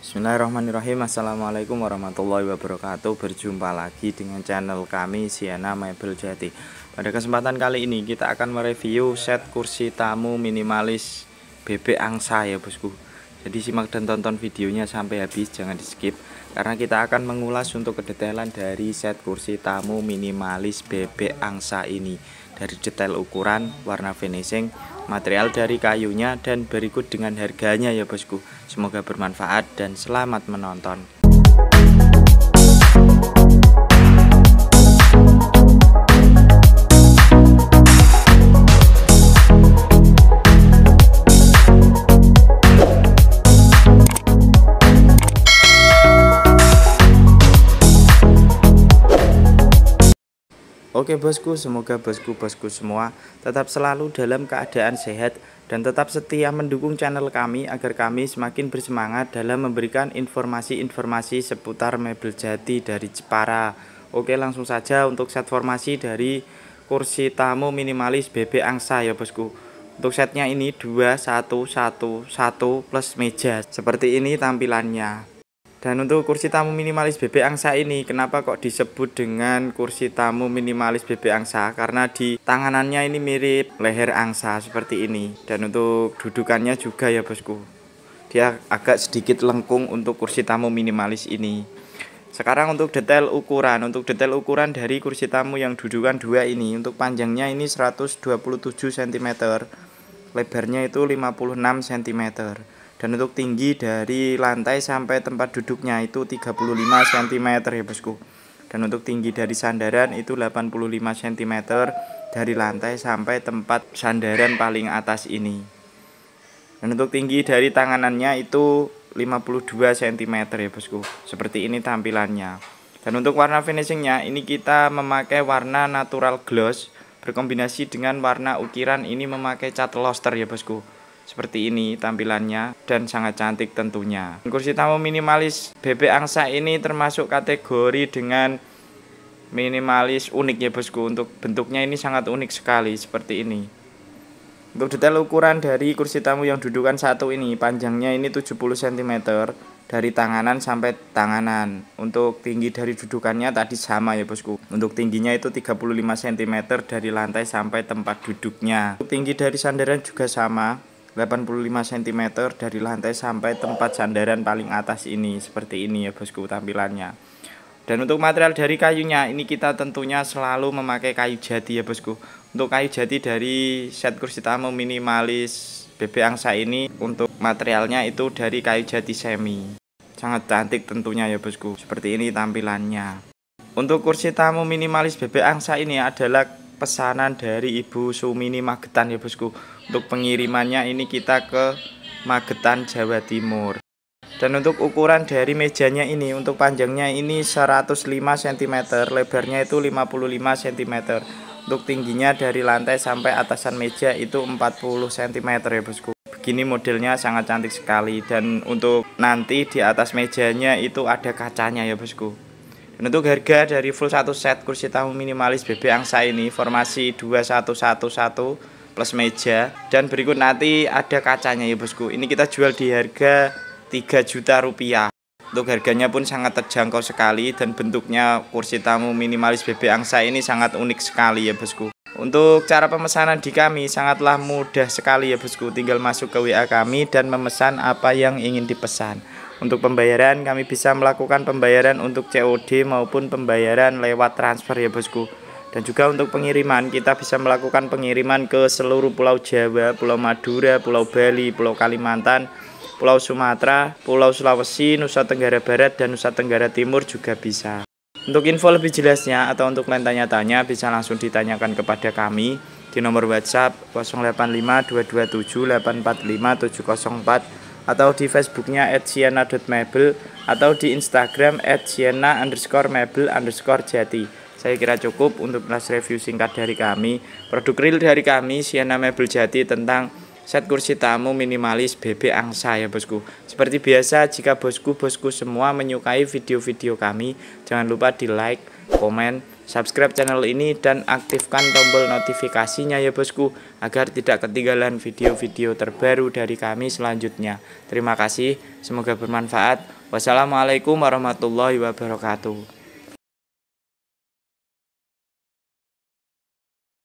Bismillahirrahmanirrahim Assalamualaikum warahmatullahi wabarakatuh Berjumpa lagi dengan channel kami Siana Mebel Jati Pada kesempatan kali ini kita akan mereview set kursi tamu minimalis bebek angsa ya bosku Jadi simak dan tonton videonya sampai habis jangan di skip Karena kita akan mengulas untuk kedetailan dari set kursi tamu minimalis bebek angsa ini Dari detail ukuran, warna finishing, material dari kayunya dan berikut dengan harganya ya bosku. Semoga bermanfaat dan selamat menonton. Oke bosku, semoga bosku-bosku semua tetap selalu dalam keadaan sehat dan tetap setia mendukung channel kami agar kami semakin bersemangat dalam memberikan informasi-informasi seputar mebel jati dari Jepara. Oke langsung saja untuk set formasi dari kursi tamu minimalis BB Angsa ya bosku. Untuk setnya ini 2111 plus meja. Seperti ini tampilannya. Dan untuk kursi tamu minimalis bebek angsa ini, kenapa kok disebut dengan kursi tamu minimalis bebek angsa? Karena di tanganannya ini mirip leher angsa seperti ini. Dan untuk dudukannya juga ya bosku. Dia agak sedikit lengkung untuk kursi tamu minimalis ini. Sekarang untuk detail ukuran, untuk detail ukuran dari kursi tamu yang dudukan dua ini, untuk panjangnya ini 127 cm, lebarnya itu 56 cm dan untuk tinggi dari lantai sampai tempat duduknya itu 35 cm ya bosku dan untuk tinggi dari sandaran itu 85 cm dari lantai sampai tempat sandaran paling atas ini dan untuk tinggi dari tanganannya itu 52 cm ya bosku seperti ini tampilannya dan untuk warna finishingnya ini kita memakai warna natural gloss berkombinasi dengan warna ukiran ini memakai cat luster ya bosku seperti ini tampilannya dan sangat cantik tentunya. Kursi tamu minimalis bebek angsa ini termasuk kategori dengan minimalis unik ya bosku untuk bentuknya ini sangat unik sekali seperti ini. Untuk detail ukuran dari kursi tamu yang dudukan satu ini panjangnya ini 70 cm dari tanganan sampai tanganan. Untuk tinggi dari dudukannya tadi sama ya bosku. Untuk tingginya itu 35 cm dari lantai sampai tempat duduknya. Untuk tinggi dari sandaran juga sama 85 cm dari lantai sampai tempat sandaran paling atas ini seperti ini ya bosku tampilannya dan untuk material dari kayunya ini kita tentunya selalu memakai kayu jati ya bosku untuk kayu jati dari set kursi tamu minimalis bebek Angsa ini untuk materialnya itu dari kayu jati semi sangat cantik tentunya ya bosku seperti ini tampilannya untuk kursi tamu minimalis bebek Angsa ini adalah pesanan dari Ibu Sumini Magetan ya bosku untuk pengirimannya ini kita ke Magetan, Jawa Timur. Dan untuk ukuran dari mejanya ini, untuk panjangnya ini 105 cm, lebarnya itu 55 cm. Untuk tingginya dari lantai sampai atasan meja itu 40 cm ya bosku. Begini modelnya sangat cantik sekali dan untuk nanti di atas mejanya itu ada kacanya ya bosku. Dan untuk harga dari full satu set kursi tahu minimalis BB Angsa ini formasi 2111 plus meja dan berikut nanti ada kacanya ya bosku ini kita jual di harga 3 juta rupiah untuk harganya pun sangat terjangkau sekali dan bentuknya kursi tamu minimalis BB Angsa ini sangat unik sekali ya bosku untuk cara pemesanan di kami sangatlah mudah sekali ya bosku tinggal masuk ke WA kami dan memesan apa yang ingin dipesan untuk pembayaran kami bisa melakukan pembayaran untuk COD maupun pembayaran lewat transfer ya bosku dan juga untuk pengiriman kita bisa melakukan pengiriman ke seluruh pulau Jawa, pulau Madura, pulau Bali, pulau Kalimantan, pulau Sumatera, pulau Sulawesi, Nusa Tenggara Barat dan Nusa Tenggara Timur juga bisa. Untuk info lebih jelasnya atau untuk lain tanya-tanya bisa langsung ditanyakan kepada kami di nomor WhatsApp 085227845704 atau di Facebooknya at siena.mebel atau di Instagram at siena underscore mebel underscore jati. Saya kira cukup untuk kelas review singkat dari kami. Produk real dari kami Siena Mebel Jati tentang set kursi tamu minimalis BB Angsa ya bosku. Seperti biasa jika bosku-bosku semua menyukai video-video kami, jangan lupa di like, komen, subscribe channel ini dan aktifkan tombol notifikasinya ya bosku agar tidak ketinggalan video-video terbaru dari kami selanjutnya. Terima kasih, semoga bermanfaat. Wassalamualaikum warahmatullahi wabarakatuh.